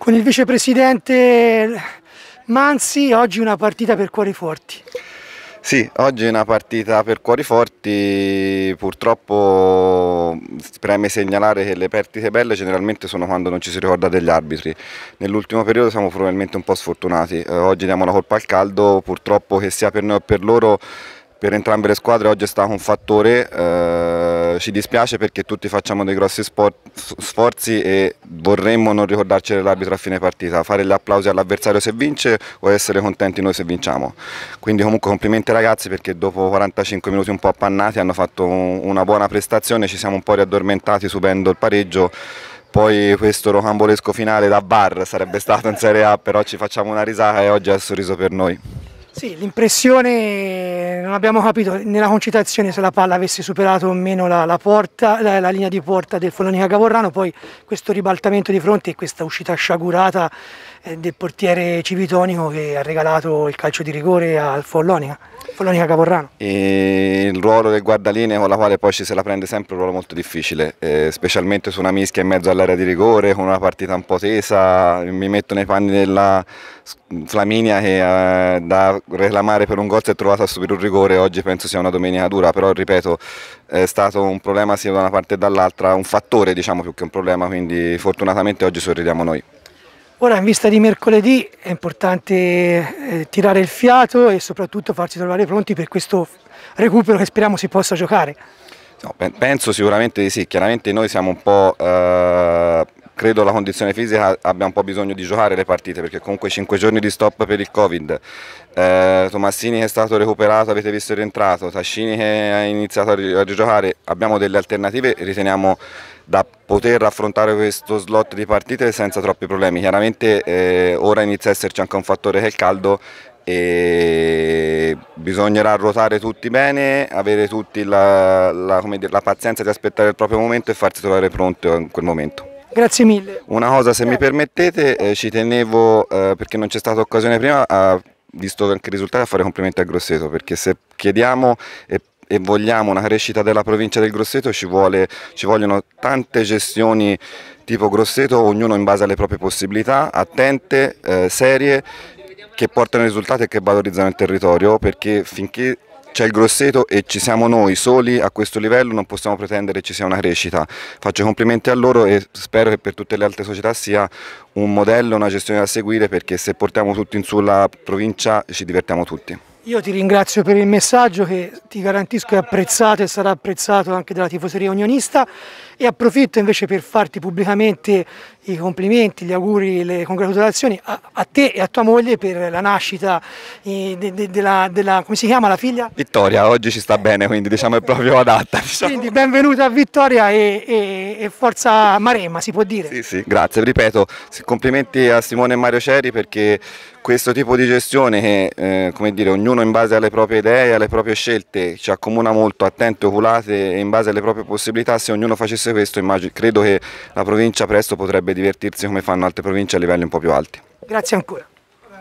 Con il vicepresidente Manzi, oggi una partita per cuori forti. Sì, oggi è una partita per cuori forti, purtroppo preme segnalare che le perdite belle generalmente sono quando non ci si ricorda degli arbitri, nell'ultimo periodo siamo probabilmente un po' sfortunati, eh, oggi diamo la colpa al caldo, purtroppo che sia per noi o per loro per entrambe le squadre oggi è stato un fattore, eh, ci dispiace perché tutti facciamo dei grossi sforzi e vorremmo non ricordarci dell'arbitro a fine partita, fare gli applausi all'avversario se vince o essere contenti noi se vinciamo. Quindi comunque complimenti ai ragazzi perché dopo 45 minuti un po' appannati hanno fatto un, una buona prestazione, ci siamo un po' riaddormentati subendo il pareggio poi questo rocambolesco finale da bar sarebbe stato in Serie A, però ci facciamo una risata e oggi è il sorriso per noi. Sì, l'impressione, non abbiamo capito nella concitazione se la palla avesse superato o meno la, la, porta, la, la linea di porta del Follonica Gavorrano, poi questo ribaltamento di fronte e questa uscita sciagurata eh, del portiere Civitonico che ha regalato il calcio di rigore al Follonica, Follonica Caporrano. E il ruolo del guardaline con la quale poi ci se la prende sempre è un ruolo molto difficile, eh, specialmente su una mischia in mezzo all'area di rigore, con una partita un po' tesa, mi metto nei panni della Flaminia che eh, da reclamare per un gol si è trovata a subire un rigore, oggi penso sia una domenica dura, però ripeto è stato un problema sia da una parte che dall'altra, un fattore diciamo più che un problema, quindi fortunatamente oggi sorridiamo noi. Ora in vista di mercoledì è importante eh, tirare il fiato e soprattutto farci trovare pronti per questo recupero che speriamo si possa giocare. No, penso sicuramente di sì, chiaramente noi siamo un po' eh, credo la condizione fisica abbia un po' bisogno di giocare le partite perché comunque 5 giorni di stop per il Covid, eh, Tomassini che è stato recuperato, avete visto rientrato, Tascini che ha iniziato a giocare, abbiamo delle alternative riteniamo da poter affrontare questo slot di partite senza troppi problemi, chiaramente eh, ora inizia a esserci anche un fattore che è il caldo e bisognerà ruotare tutti bene, avere tutti la, la, dire, la pazienza di aspettare il proprio momento e farsi trovare pronto in quel momento. Grazie mille. Una cosa, se mi permettete, eh, ci tenevo, eh, perché non c'è stata occasione prima, a, visto anche il risultato, a fare complimenti a Grosseto, perché se chiediamo e, e vogliamo una crescita della provincia del Grosseto ci, vuole, ci vogliono tante gestioni tipo Grosseto, ognuno in base alle proprie possibilità, attente, eh, serie, che portano risultati e che valorizzano il territorio, perché finché c'è il Grosseto e ci siamo noi soli a questo livello, non possiamo pretendere ci sia una crescita. Faccio complimenti a loro e spero che per tutte le altre società sia un modello, una gestione da seguire perché se portiamo tutti in sulla provincia ci divertiamo tutti. Io ti ringrazio per il messaggio che ti garantisco è apprezzato e sarà apprezzato anche dalla tifoseria unionista e approfitto invece per farti pubblicamente i complimenti, gli auguri, le congratulazioni a, a te e a tua moglie per la nascita eh, della, de, de, de come si chiama la figlia? Vittoria, oggi ci sta bene quindi diciamo è proprio adatta. Diciamo. Quindi benvenuta a Vittoria e, e, e, forza Maremma si può dire. Sì sì, grazie, ripeto, complimenti a Simone e Mario Ceri perché questo tipo di gestione che eh, come dire, ognuno in base alle proprie idee alle proprie scelte ci accomuna molto attente, oculate e in base alle proprie possibilità se ognuno facesse questo immagino, credo che la provincia presto potrebbe divertirsi come fanno altre province a livelli un po' più alti. Grazie ancora.